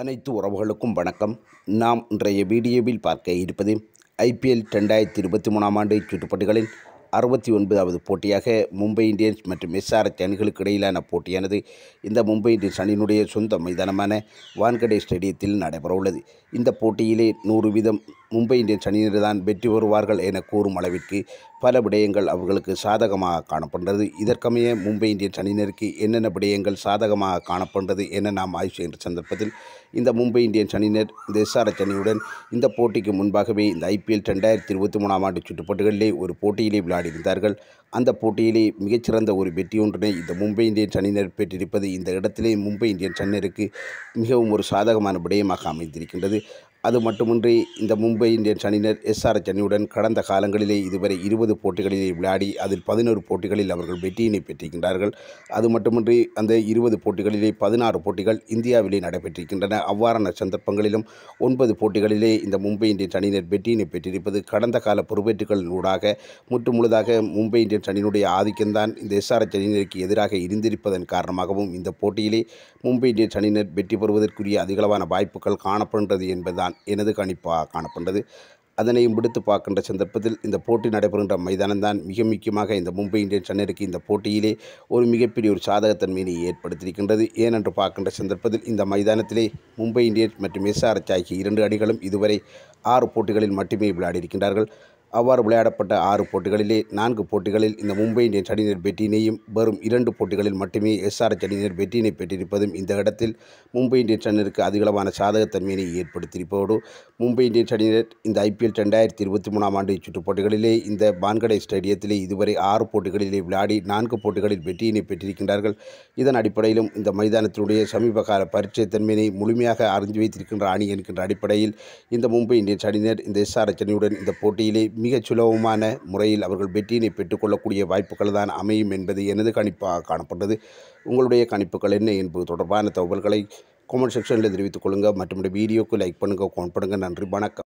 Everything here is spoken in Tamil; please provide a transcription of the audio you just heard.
அனைத்து உறவுகளுக்கும் வணக்கம் நாம் இன்றைய வீடியோவில் பார்க்க இருப்பது ஐபிஎல் ரெண்டாயிரத்தி இருபத்தி மூணாம் ஆண்டு சுற்றுப்பட்டுகளின் அறுபத்தி ஒன்பதாவது போட்டியாக மும்பை இந்தியன்ஸ் மற்றும் எஸ்ஆர்எச் அணிகளுக்கு இடையிலான போட்டியானது இந்த மும்பை இந்தியன்ஸ் அணியினுடைய சொந்த மைதானமான வான்கடே ஸ்டேடியத்தில் நடைபெறவுள்ளது இந்த போட்டியிலே நூறு வீதம் மும்பை இந்தியன்ஸ் அணியினர் தான் வெற்றி பெறுவார்கள் என கூறும் அளவிற்கு பல விடயங்கள் அவர்களுக்கு சாதகமாக காணப்படுகிறது இதற்கமைய மும்பை இந்தியன்ஸ் அணியினருக்கு என்னென்ன விடயங்கள் சாதகமாக காணப்படுறது என நாம் ஆய்வு செய்கின்ற சந்தர்ப்பத்தில் இந்த மும்பை இந்தியன்ஸ் அணியினர் இந்த எஸ்ஆர்எச் அணியுடன் இந்த போட்டிக்கு முன்பாகவே இந்த ஐபிஎல் ரெண்டாயிரத்தி இருபத்தி மூணாம் ஆண்டு சுற்றுப்பட்டுகளிலே ஒரு போட்டியிலே விளையாடியிருந்தார்கள் அந்த போட்டியிலே மிகச்சிறந்த ஒரு வெற்றியொன்றினை இந்த மும்பை இந்தியன்ஸ் அணியினர் பெற்றிருப்பது இந்த இடத்திலே மும்பை இந்தியன்ஸ் அணியினருக்கு மிகவும் ஒரு சாதகமான விடயமாக அமைந்திருக்கின்றது அது மட்டுமின்றி இந்த மும்பை இந்தியன்ஸ் அணியினர் எஸ்ஆர்எச் அணியுடன் கடந்த காலங்களிலே இதுவரை இருபது போட்டிகளிலே விளையாடி அதில் பதினோரு போட்டிகளில் அவர்கள் வெற்றியினை பெற்றிருக்கின்றார்கள் அது மட்டுமின்றி அந்த இருபது போட்டிகளிலே பதினாறு போட்டிகள் இந்தியாவிலே நடைபெற்றிருக்கின்றன அவ்வாறான சந்தர்ப்பங்களிலும் ஒன்பது போட்டிகளிலே இந்த மும்பை இந்தியன்ஸ் அணியினர் வெற்றியினை பெற்றிருப்பது கடந்த கால பொறுப்பேற்றுகளினூடாக முற்று முழுதாக மும்பை இந்தியன்ஸ் அணியினுடைய ஆதிக்கம்தான் இந்த எஸ்ஆர்எச் அணியினருக்கு எதிராக இருந்திருப்பதன் காரணமாகவும் இந்த போட்டியிலே மும்பை இந்தியன்ஸ் அணியினர் வெற்றி பெறுவதற்குரிய அதிகளவான வாய்ப்புகள் காணப்படுகிறது என்பதுதான் தான் எனது கணிப்பாக காணப்பட்டது அதனையும் விடுத்து பார்க்கின்ற சந்தர்ப்பத்தில் இந்த போட்டி நடைபெறுகின்ற மைதானம்தான் மிக முக்கியமாக இந்த மும்பை இந்தியன்ஸ் அணிக்கு இந்த போட்டியிலே ஒரு மிகப்பெரிய ஒரு சாதகத்தன்மையினை ஏற்படுத்தியிருக்கின்றது ஏனென்று பார்க்கின்ற சந்தர்ப்பத்தில் இந்த மைதானத்திலே மும்பை இந்தியன்ஸ் மற்றும் எஸ்ஆர்எச் ஆகிய இரண்டு அணிகளும் இதுவரை ஆறு போட்டிகளில் மட்டுமே விளையாடியிருக்கின்றார்கள் அவ்வாறு விளையாடப்பட்ட ஆறு போட்டிகளிலே நான்கு போட்டிகளில் இந்த மும்பை இந்தியன்ஸ் அணியினர் பெட்டினையும் வரும் இரண்டு போட்டிகளில் மட்டுமே எஸ்ஆர்எச் அணியினர் பெட்டினை பெற்றிருப்பதும் இந்த இடத்தில் மும்பை இந்தியன்ஸ் அணியினருக்கு அதிகளவான சாதகத்தன்மையினை ஏற்படுத்தியிருப்பதோடு மும்பை இந்தியன்ஸ் அணியினர் இந்த ஐபிஎல் ரெண்டாயிரத்தி இருபத்தி மூணாம் ஆண்டு சுற்று போட்டிகளிலே இந்த பான்கடை ஸ்டேடியத்திலே இதுவரை ஆறு போட்டிகளிலே விளையாடி நான்கு போட்டிகளில் வெற்றியினை பெற்றிருக்கின்றார்கள் இதன் அடிப்படையிலும் இந்த மைதானத்தினுடைய சமீபகால பரிச்சயத்தன்மையினை முழுமையாக அறிஞ்சு வைத்திருக்கின்ற அணி என்கின்ற அடிப்படையில் இந்த மும்பை இந்தியன்ஸ் அணியினர் இந்த எஸ்ஆர்எச் அணியுடன் இந்த போட்டியிலே மிகச் சுலபமான முறையில் அவர்கள் வெற்றியினை பெற்றுக்கொள்ளக்கூடிய வாய்ப்புகள் தான் அமையும் என்பது எனது கணிப்பாக காணப்பட்டது உங்களுடைய கணிப்புகள் என்ன என்பது தொடர்பான தகவல்களை கமெண்ட் செக்ஷனில் தெரிவித்துக் கொள்ளுங்கள் மற்றும் வீடியோக்கு லைக் பண்ணுங்கள் கோன் பண்ணுங்கள் நன்றி வணக்கம்